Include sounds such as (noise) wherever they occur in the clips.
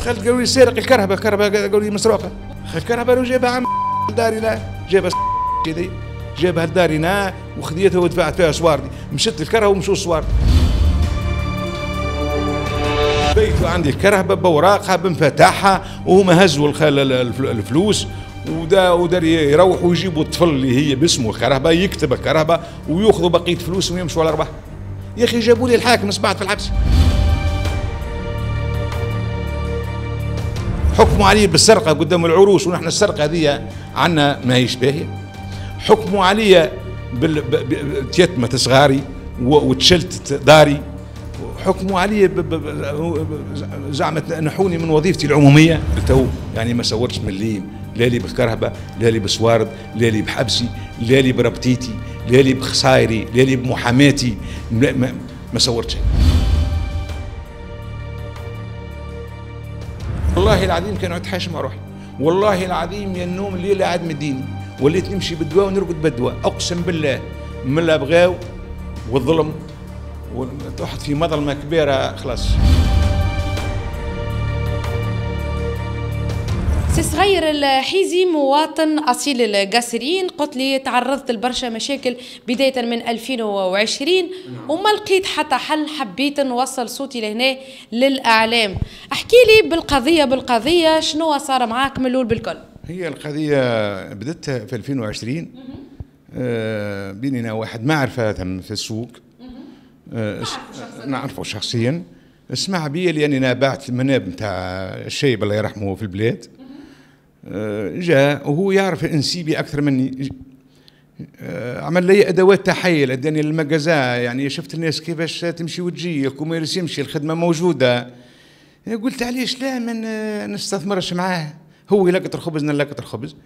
خالد قالوا لي سارق الكرهبه الكرهبه قالوا لي مسروقه الكرهبه لو جابها عم لداري لا جابها كذي جابها لداري انا وخذيتها ودفعت فيها سواردي مشت الكرهبه ومشوا السوار بيت عندي الكرهبه بوراقها بمفاتحها وهم هزوا الفلوس ودا ودار يروحوا يجيبوا الطفل اللي هي باسمه الكرهبه يكتب الكرهبه وياخذوا بقيه فلوسهم ويمشوا على ارباح يا اخي جابوا لي الحاكم صبعت في الحبس حكموا عليه بالسرقة قدام العروس ونحن السرقة هذه عنا ما هيش باهية حكموا عليه بال... صغاري وتشلت داري حكموا علي ب... زعمت نحوني من وظيفتي العموميه تو يعني ما صورتش من الليم لا لي بالكرهبه لا لي بسوارد لا لي بحبسي لا لي بربطيتي لا لي بخسايري لا لي بمحاماتي ما صورتش والله العظيم كان اتحاش مع روحي والله العظيم يا النوم الليله عاد مديني وليت نمشي بالدواء ونرقد بالدواء اقسم بالله من الابغاو والظلم وتحط في مظلمه كبيره خلاص سي صغير الحيزي مواطن اصيل القاسرين قلت لي تعرضت لبرشا مشاكل بدايه من 2020 نعم. وما لقيت حتى حل حبيت نوصل صوتي لهنا للاعلام احكي لي بالقضيه بالقضيه شنو صار معاك من الاول بالكل هي القضيه بدت في 2020 آه بيننا واحد ما عرفها في السوق آه نعرفه شخصيا اسمع بيا لاني انا باعت المناب نتاع الشيب الله يرحمه في البلاد آه، جاء وهو يعرف انسيبي اكثر مني آه، عمل لي ادوات تحيل اداني المجازا يعني شفت الناس كيفاش تمشي وتجي الكوميرس يمشي الخدمه موجوده آه، قلت علاش لا ما نستثمرش معاه هو يلقط الخبز نلقط الخبز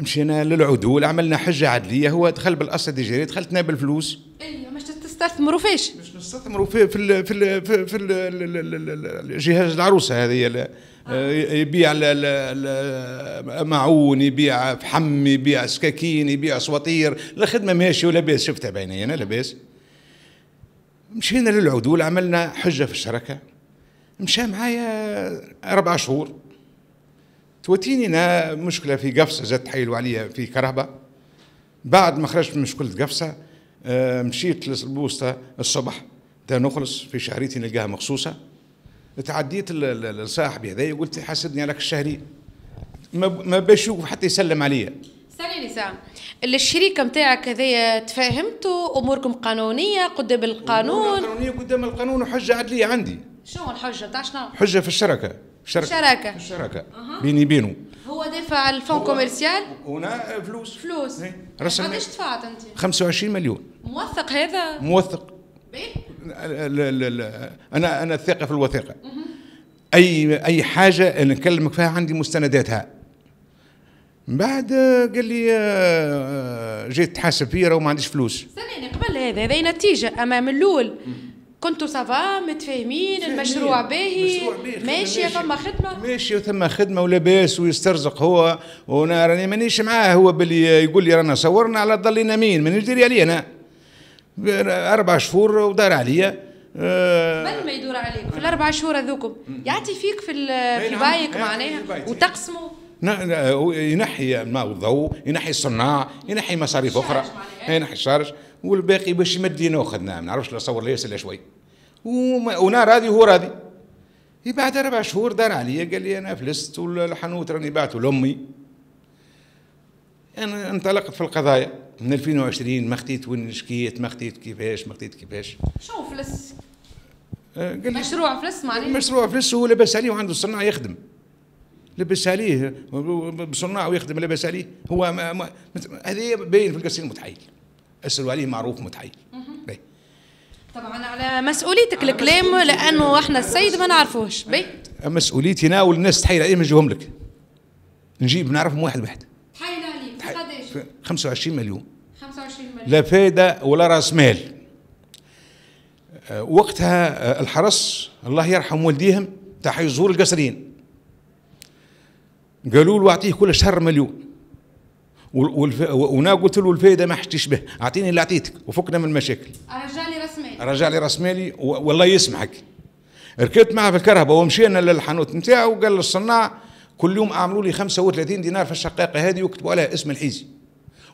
مشينا للعدول عملنا حجه عدليه هو دخل بالاصل التجاري دخلتنا بالفلوس ايوه مش تستثمروا فيش مش نستثمروا في في في, في, في, في, في, في الجهاز العروسه هذه آه، يبيع معون يبيع فحم يبيع سكاكين يبيع سواطير الخدمة ماشية ولاباس شفتها بعيني أنا لاباس مشينا للعدول عملنا حجة في الشركة مشى معايا أربع شهور توتيني أنا مشكلة في قفصة جات حيلوا عليا في كرهبة بعد ما خرجت من مشكلة قفصة آه، مشيت للبوسطة الصبح تا نخلص في شهريتي نلقاها مخصوصة تعديت لصاحبي هذايا قلت حسدني على الشهري ما باش حتى يسلم عليا ثاني ساعة الشريك نتاعك هذايا تفاهمتوا اموركم قانونيه قدام القانون قانونيه قدام القانون وحجه عدليه عندي شنو الحجه تاع شنو؟ حجه في الشركه شركة شراكة الشركة أه. بيني بينه هو دافع الفون كوميرسيال هنا فلوس فلوس قداش دفعت انت 25 مليون موثق هذا موثق لا لا لا انا انا الثقه في الوثيقه اي اي حاجه انا نكلمك فيها عندي مستنداتها من بعد قال لي آه، آه، جيت تحاسب فيا راه ما عنديش فلوس ثاني قبل هذا هذه نتيجه اما من الاول كنتوا سافا متفاهمين المشروع باهي ماشيه فما خدمه ماشيه ثم خدمه ولاباس ويسترزق هو وانا راني مانيش معاه هو باللي يقول لي رانا صورنا على ضلينا مين مانيش ديري علي انا اربع شهور ودار عليا قبل آه، ما يدور عليك في الاربع شهور هذوكم يعطي فيك في في نعم. بايك معناها وتقسموا ينحي الماء والضوء ينحي الصناع ينحي مصاريف اخرى ينحي الشارج والباقي باش يمدينا وخذنا ما نعرفش لا صور لا ياسر شوي وانا راضي وهو راضي بعد اربع شهور دار عليا قال لي انا فلست والحانوت راني بعته لامي انا انطلقت في القضايا من 2020 ما خديت وين شكيت ما خديت كيفاش ما خديت كيفاش شو فلس؟ آه، قال مشروع فلس معناها مشروع فلس هو لاباس عليه وعنده صناع يخدم لبس عليه بصناع ويخدم لبس عليه هو ما ما هذه باين في القصير متحيل اسالوا عليه معروف متحيل طبعا على مسؤوليتك الكلام لانه احنا السيد ما نعرفوش بي مسؤوليتي انا والناس تحيل عليه ما نجيهم لك نجيب نعرفهم واحد واحد 25 مليون 25 مليون لا فايدة ولا رأس مال آه، وقتها آه، الحرس الله يرحم والديهم تاع يزور القصرين قالوا له اعطيه كل شهر مليون وانا قلت له الفائده ما حشتيش به اعطيني اللي اعطيتك وفكنا من المشاكل رجع لي راس مالي رجع لي راس مالي والله يسمحك ركبت معه في الكرهبه ومشينا للحانوت نتاعو وقال للصناع كل يوم اعملوا لي 35 دينار في الشقاقه هذه وكتبوا عليها اسم الحيزي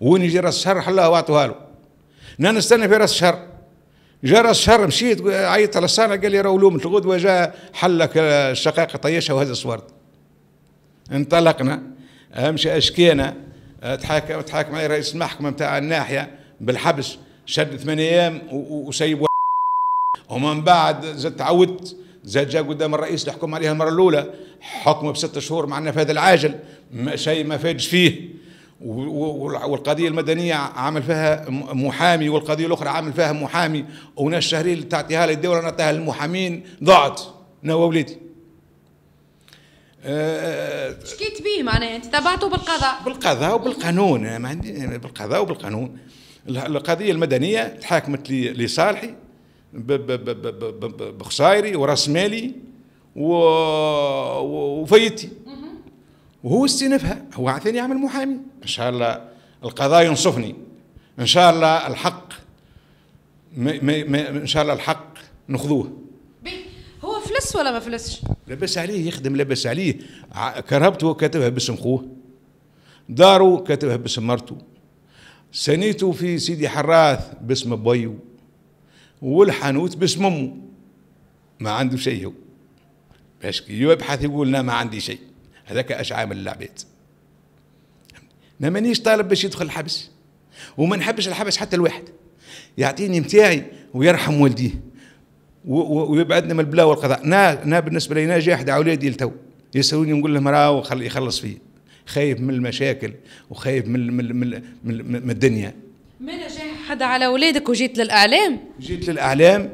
وين يجي راس الشهر حلها واعطوها له انا نستنى في راس الشهر جا راس الشهر مشيت عيطت على السنة قال لي راهو لومت الغدوه جا حلك الشقاقه طيشها وهز الصورد انطلقنا امشي اشكينا تحاكم تحاكم علي رئيس المحكمه نتاع الناحيه بالحبس شد ثمان ايام وسيب ومن بعد زاد تعودت زاد جا قدام الرئيس اللي حكم عليها المره الاولى حكمه بست شهور مع النفاذ العاجل ما شيء ما فادش فيه والقضيه المدنيه عامل فيها محامي والقضيه الاخرى عامل فيها محامي وناس الشهريه اللي تعطيها للدوله نعطيها للمحامين ضاعت انا وولدي. آه، شكيت به معناها انت تبعته بالقضاء بالقضاء وبالقانون انا ما عندي بالقضاء وبالقانون القضيه المدنيه تحاكمت لصالحي بخسائري وراس مالي وفايدتي وهو استنفها هو عاثاني يعمل محامي ان شاء الله القضاء ينصفني ان شاء الله الحق م م م ان شاء الله الحق نخذوه هو فلس ولا ما فلسش لبس عليه يخدم لبس عليه كرهبته كتبها باسم خوه داره كتبها باسم مرته سنيته في سيدي حراث باسم بيو والحانوت باسم امه ما عنده شيء هو باش يبحث يقول لا ما عندي شيء هذاك اش عامل العباد ما مانيش طالب باش يدخل الحبس وما نحبش الحبس حتى الواحد يعطيني متاعي ويرحم والديه ويبعدنا من البلا والقضاء نا, نا بالنسبه لي ناجي احد اولادي لتو يسالوني نقول لهم راه يخلص فيه خايف من المشاكل وخايف من من من, من, من الدنيا ما نجاح حدا على اولادك وجيت للاعلام جيت للاعلام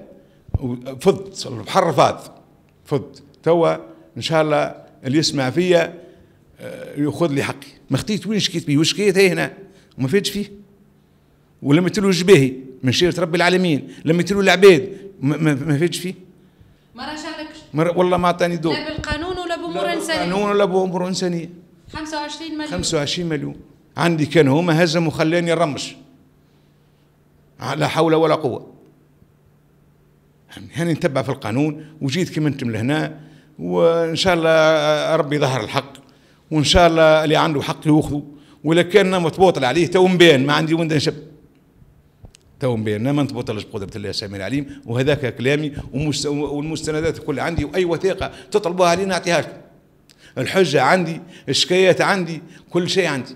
وفضت البحر فاض فضت توا ان شاء الله اللي يسمع فيا آه، ياخذ لي حقي ما خطيت وين شكيت بيه وشكيت هنا وما فيتش فيه ولما تلو جباهي من شيرة رب العالمين لما تلو العباد ما فيتش فيه ما رجعلكش والله ما عطاني دور لا بالقانون ولا بامور انسانيه بالقانون ولا بامور انسانيه 25 مليون 25 مليون عندي كان هما هزم وخلاني نرمش لا حول ولا قوه هاني يعني نتبع في القانون وجيت كما انتم لهنا وان شاء الله ربي يظهر الحق وان شاء الله اللي عنده حق ياخذه ولا كان متبوطل عليه تو مبين ما عندي وين نشب تو مبين ما نتبوطلش بقدره الله السميع العليم وهذاك كلامي والمستندات الكل عندي واي وثيقه تطلبوها لي نعطيها لكم الحجه عندي الشكايات عندي كل شيء عندي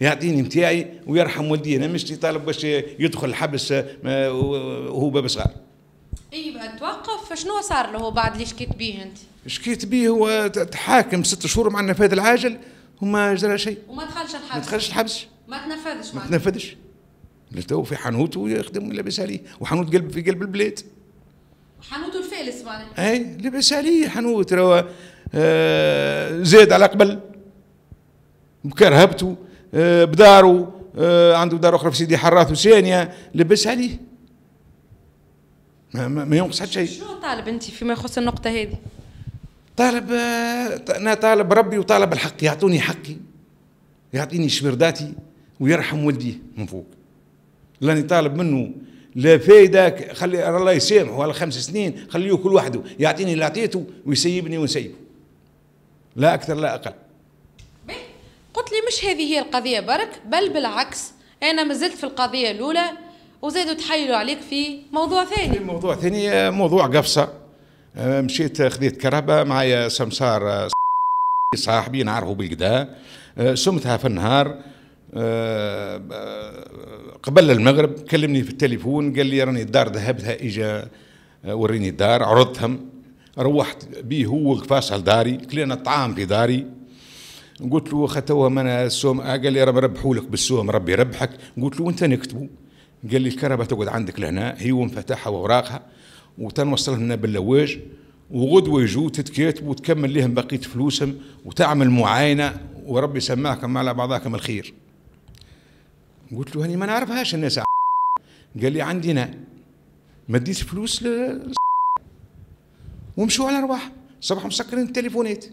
يعطيني متاعي ويرحم انا مش طالب باش يدخل الحبس وهو باب صغار اي توقف فشنو صار له بعد اللي شكيت بيه انت؟ شكيت بيه هو تحاكم ست شهور مع النفاذ العاجل وما جرى شيء وما دخلش الحبس ما دخلش الحبس ما تنفذش ما تنفذش لتو في حانوته ويخدم لاباس عليه وحانوت قلب في قلب البلاد حانوت الفالس معناها اي لاباس عليه حانوت راه زاد على قبل بكرهبته آه، بداره آه، عنده دار اخرى في سيدي حراث وثانيه لبس عليه ما, ما ينقص حتى شيء شنو طالب انت فيما يخص النقطه هذه طالب آه، انا طالب ربي وطالب الحق يعطوني حقي يعطيني شبرداتي ويرحم والديه من فوق لاني طالب منه لا فايده خلي الله يسامحه على خمس سنين خليه كل وحده يعطيني اللي اعطيته ويسيبني ونسيبه لا اكثر لا اقل قلت لي مش هذه هي القضيه برك بل بالعكس انا مازلت في القضيه الاولى وزادوا تحيلوا عليك في موضوع ثاني في موضوع ثاني موضوع قفصه أه، مشيت خذيت كرهبه معايا سمسار أه، صاحبي نعرفه بالقدا أه، سمتها في النهار قبل المغرب كلمني في التليفون قال لي راني الدار ذهبتها اجا وريني الدار عرضتهم روحت بيه هو قفاصها لداري كلينا الطعام في داري قلت له خطوها من السوم قال لي ربحوا لك بالسوم ربي ربحك قلت له انت نكتبوا قال لي الكهرباء تقعد عندك لهنا هي ومفاتحها واوراقها وتنوصل لنا باللواج وغدوة يجوا تتكاتب وتكمل لهم بقية فلوسهم وتعمل معاينة وربي سماكم على بعضاكم الخير قلت له هني ما نعرفهاش الناس قال لي عندنا مديت فلوس ومشوا على ارواحهم صباح مسكرين التليفونات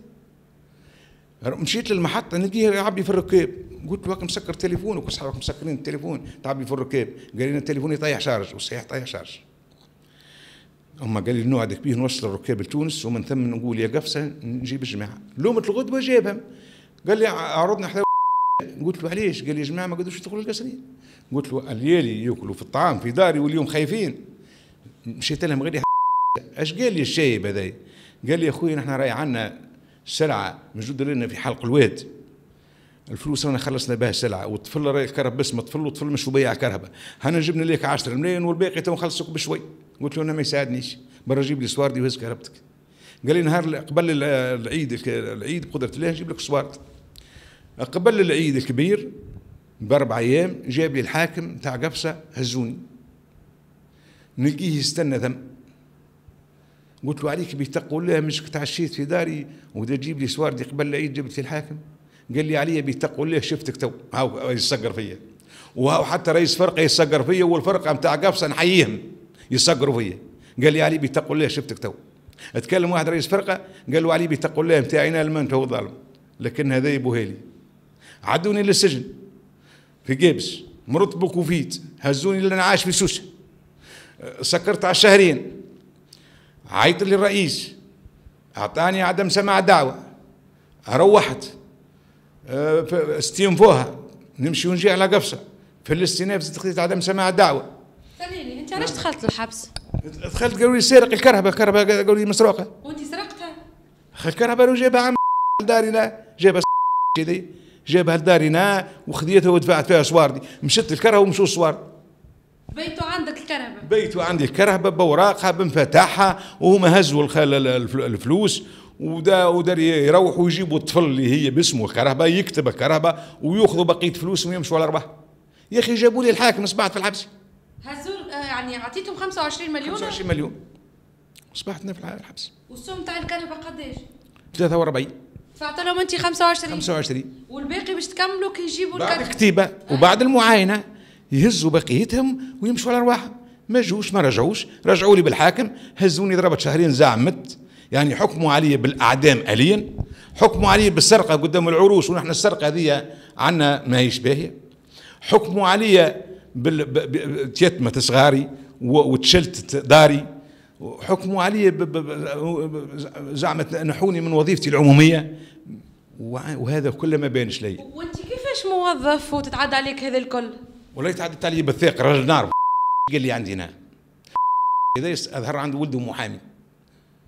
مشيت للمحطة نلقيه يعبي في الركاب قلت له راك مسكر تليفونك وصحابك مسكرين التليفون تعبي في الركاب قال لنا التليفون يطيح شارج والصحيح طيح شارج أما قال لي نوعدك كبير نوصل الركاب لتونس ومن ثم نقول يا قفصه نجيب الجماعه لومت الغدوه جابهم قال لي عرضنا حتى (laughs) قلت له علاش قال لي يا جماعه ما قدروش يدخلوا القصرين قلت له الليالي ياكلوا في الطعام في داري واليوم خايفين مشيت لهم غير (laughs) اش قال لي الشايب هذا؟ قال لي يا خويا نحن راي عندنا سلعه موجوده لنا في حلق الواد الفلوس رانا خلصنا بها سلعه والطفل راهي كرهب بس ما طفل وطفل مش بيع كرهبه هنا جبنا لك 10 ملايين والباقي تو نخلصك بشوي قلت له انا ما يساعدنيش برا جيب لي سواردي وهز كرهبتك قال لي نهار قبل العيد العيد بقدره الله نجيب لك سوارد قبل العيد الكبير باربع ايام جاب لي الحاكم تاع قفصه هزوني نلقيه يستنى ثم قلت له عليك بتقوى الله مش تعشيت في داري وبدا تجيب لي سواردي قبل العيد جبت لي الحاكم قال لي علي بتقوى الله شفتك تو هاو يصقر فيا وهاو حتى رئيس فرقه يصقر فيا والفرقه نتاع قفصه نحييهم يصقروا فيا قال لي علي بتقوى الله شفتك تو اتكلم واحد رئيس فرقه قال له علي بتقوى الله نتاعنا المنت هو ظالم لكن هذا هيلي عدوني للسجن في جيبس مرتبك وفيت هزوني للنعاش في سوسه سكرت على شهرين عيط للرئيس اعطاني عدم سماع دعوه روحت استينفوها آه، نمشي ونجي على قفصه في الاستئناف تقضية عدم سماع دعوه خليني انت علاش نعم. دخلت الحبس؟ دخلت قالوا لي سارق الكرهبه الكرهبه قالوا لي مسروقه وانت سرقتها؟ الكرهبه لو جابها عم لدارنا جابها كذي جابها لدارنا وخذيتها ودفعت فيها صواردي مشيت الكرهبه ومشوا الصوارد بيتو عندك الكرهبه بيتو عندي الكرهبه باوراقها بمفاتحها وهما هزوا الفلوس ودا ودار يروحوا يجيبوا الطفل اللي هي باسمه الكرهبه يكتب الكرهبه وياخذوا بقيه فلوسهم ويمشوا على رباح يا اخي جابوا لي الحاكم صبحت في الحبس هزوا آه، يعني اعطيتهم 25 مليون 25 مليون صبحتنا في الحبس والسوم تاع الكرهبه قداش؟ 43 فاعطى لهم انت 25 25 والباقي باش تكملوا كي يجيبوا بعد الكتيبه آه. وبعد المعاينه يهزوا بقيتهم ويمشوا على ارواحهم ما جوش ما رجعوش رجعوا لي بالحاكم هزوني ضربت شهرين زعمت يعني حكموا علي بالاعدام اليا حكموا علي بالسرقه قدام العروش ونحن السرقه هذه عنا ماهيش باهيه حكموا علي بال... صغاري وتشلت داري حكموا علي ب... ب... ب... زعمت نحوني من وظيفتي العموميه وهذا كله ما بانش لي وانت كيفاش موظف وتتعدى عليك هذا الكل ولا يتعدى تالي بالثيق رجل نار قال لي عندي هنا اذا اظهر عند ولده محامي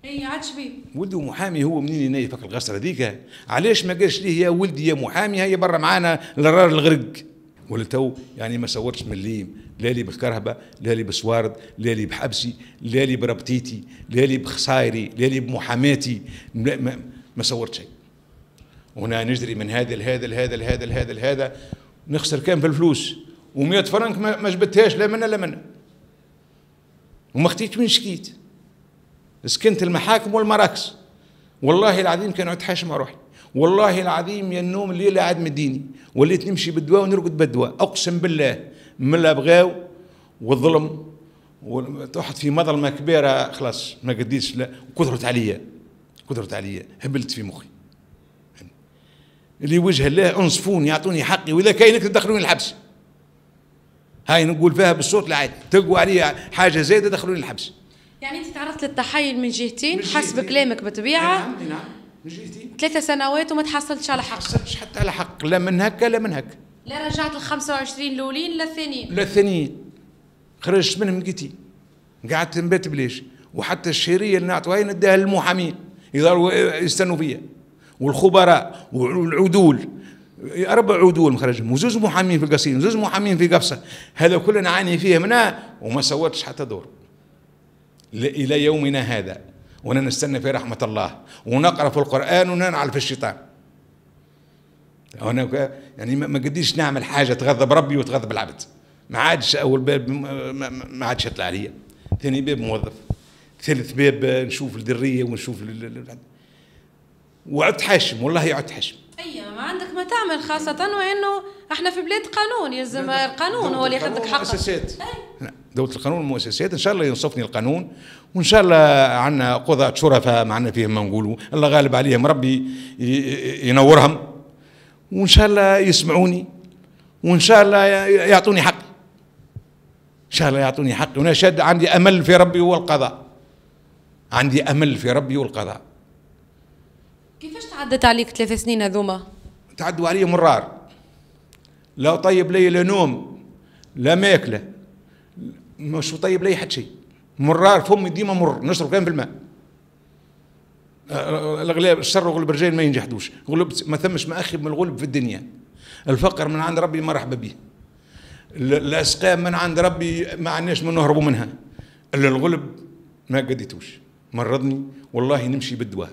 اي عاد بيه ولده محامي هو منين ينايا يفك الغسره هذيك علاش ما قالش ليه يا ولدي يا محامي هيا برا معانا لرار الغرق ولتو يعني ما صورتش من الليم لا لي بالكرهبة لا لي بسوارد لا لي بحبسي لا لي بربتيتي لا لي بخصايري لا لي بمحاماتي ما, ما صورت شيء وهنا نجري من هذا لهذا لهذا لهذا لهذا لهذا نخسر كام في الفلوس و100 فرنك ما جبتهاش لا منا لا منا وما خديت وين شكيت سكنت المحاكم والمراكز والله العظيم كان اتحاشم مع روحي والله العظيم يا النوم الليلة عاد مديني وليت نمشي بالدواء ونرقد بالدواء أقسم بالله من لا بغاو والظلم وتحط في مظلمة كبيرة خلاص ما قديتش لا وكثرت عليا كثرت عليا هبلت في مخي يعني اللي وجه الله انصفوني يعطوني حقي واذا كاين تدخلوني الحبس هاي نقول فيها بالصوت العادي تلقوا عليها حاجه زايده دخلوني الحبس يعني انت تعرضت للتحايل من جهتين حسب كلامك بالطبيعه نعم،, نعم نعم من جهتين ثلاثة سنوات وما تحصلتش على حق ما تحصلتش حتى على حق لا من هكا لا من هكا لا رجعت ال 25 الاولين لا الثانيين لا الثانيين خرجت منهم لقيتي قعدت نبات بليش وحتى الشهريه اللي نعطوها نديها للمحامين يظهروا يستنوا فيها والخبراء والعدول اربع عدول مخرجهم وزوج محامين في القصيم وزوج محامين في قفصه هذا كله نعاني فيه منا وما سوتش حتى دور الى يومنا هذا وانا نستنى في رحمه الله ونقرا في القران وننعل في الشيطان انا يعني ما قديش نعمل حاجه تغضب ربي وتغضب العبد ما عادش اول باب ما عادش يطلع عليا ثاني باب موظف ثالث باب نشوف الدريه ونشوف وعدت حاشم والله عدت حاشم اي ما عندك ما تعمل خاصه وانه احنا في بلاد قانون يلزم القانون هو اللي ياخذ لك حقك مؤسسات دوله القانون والمؤسسات ان شاء الله ينصفني القانون وان شاء الله عندنا قضاة شرفاء معنا فيهم ما نقولوا الله غالب عليهم ربي ينورهم وان شاء الله يسمعوني وان شاء الله يعطوني حقي ان شاء الله يعطوني حقي وانا شاد عندي امل في ربي والقضاء عندي امل في ربي والقضاء كيفاش تعدت عليك ثلاث سنين هذوما؟ تعدوا علي مرار لا طيب لي لا نوم لا ماكله مش طيب لي حتى شيء مرار فمي ديما مر نشرب كان في الماء الاغلب الشر وغلب الرجال ما ينجحدوش غلب ما ثمش ما اخي من الغلب في الدنيا الفقر من عند ربي مرحبا به الاسقام من عند ربي ما عندناش من نهربوا منها الا الغلب ما قديتوش مرضني والله نمشي بالدواء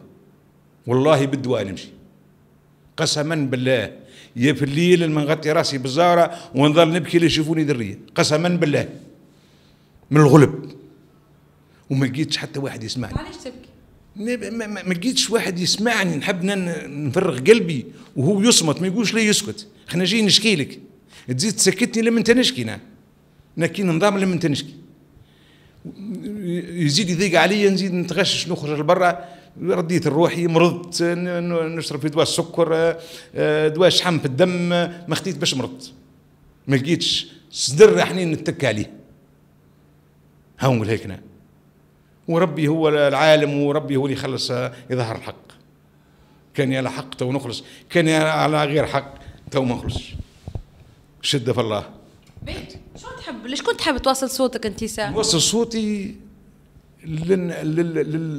والله بالدواء نمشي قسما بالله يا في الليل ما نغطي راسي بالزهره ونظل نبكي اللي يشوفوني دريه قسما بالله من الغلب وما لقيتش حتى واحد يسمعني علاش تبكي ما لقيتش واحد يسمعني نحب نفرغ قلبي وهو يصمت ما يقولش لي يسكت احنا جايين نشكي لك تزيد تسكتني لما انت نشكي انا لكن نظام لما انت نشكي يزيد يضيق عليا نزيد نتغشش نخرج لبرا رديت لروحي مرضت نشرب في دواء السكر آه، آه، دواء شحم في الدم ما خديت باش مرضت ما لقيتش صدر حنين نتك عليه ها نقول هيك وربي هو العالم وربي هو اللي يخلص آه، يظهر الحق كان على حق تو نخلص كان على غير حق تو ما نخلصش شده في الله بيت شو تحب ليش كنت تحب توصل صوتك انت ساعه نوصل صوتي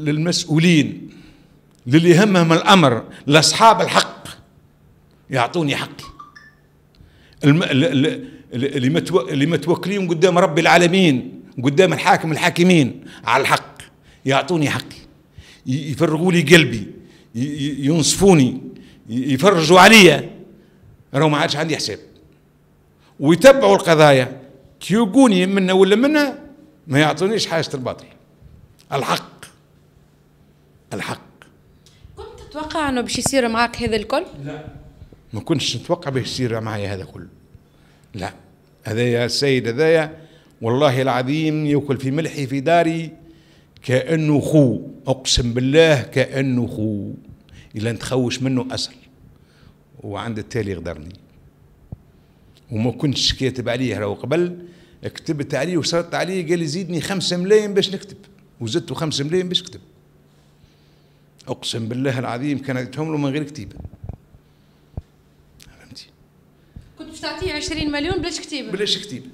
للمسؤولين للي يهمهم الامر لاصحاب الحق يعطوني حقي اللي متوكلين قدام رب العالمين قدام الحاكم الحاكمين على الحق يعطوني حقي يفرغوا لي قلبي ينصفوني يفرجوا عليا راهو ما عادش عندي حساب ويتبعوا القضايا تيوقوني منا ولا منا ما يعطونيش حاجه الباطل الحق الحق كنت تتوقع انه باش يصير معك هذا الكل؟ لا ما كنتش نتوقع باش يصير معي هذا كله لا هذايا السيد هذايا والله العظيم ياكل في ملحي في داري كانه خو اقسم بالله كانه خو الا نتخوش منه اصل وعند التالي غدرني وما كنتش كاتب عليه راهو قبل كتبت عليه وصرت عليه قال لي زيدني خمسة ملايين باش نكتب وزدت خمس ملايين باش كتب أقسم بالله العظيم كان اديتهم له من غير كتيبة فهمتي كنت باش تعطيه 20 مليون بلاش كتيبة بلاش كتيبة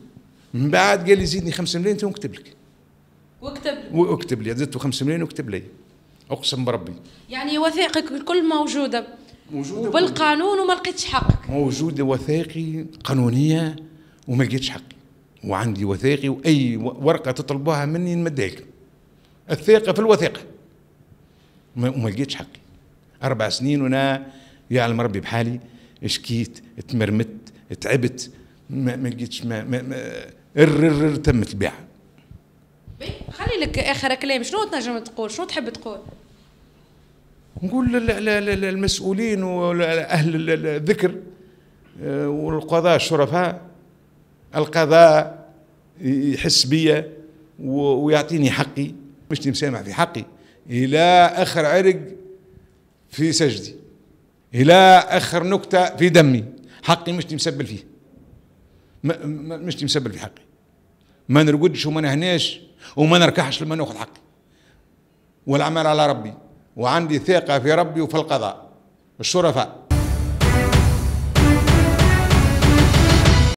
من بعد قال لي زيدني 5 ملايين تو نكتب لك واكتب واكتب لي زدت 5 ملايين وكتب لي اقسم بربي يعني وثائقك الكل موجوده موجوده وبالقانون وما لقيتش حقك موجوده وثائقي قانونيه وما لقيتش حقي وعندي وثائقي واي ورقه تطلبوها مني نمدها لكم الثقه في الوثيقه وما لقيتش حقي اربع سنين وانا يعلم ربي بحالي شكيت تمرمت تعبت ما, ما لقيتش ما, ما, ما الرر تمت البيعه خلي لك اخر كلام شنو تنجم تقول شنو تحب تقول نقول للمسؤولين واهل الذكر آه، والقضاء الشرفاء القضاء يحس بيا ويعطيني حقي مش مسامح في حقي إلى آخر عرق في سجدي إلى آخر نكتة في دمي حقي مش مسبل فيه مش مسبل في حقي ما نرقدش وما نهناش وما نركحش لما ناخذ حقي والعمل على ربي وعندي ثقة في ربي وفي القضاء الشرفاء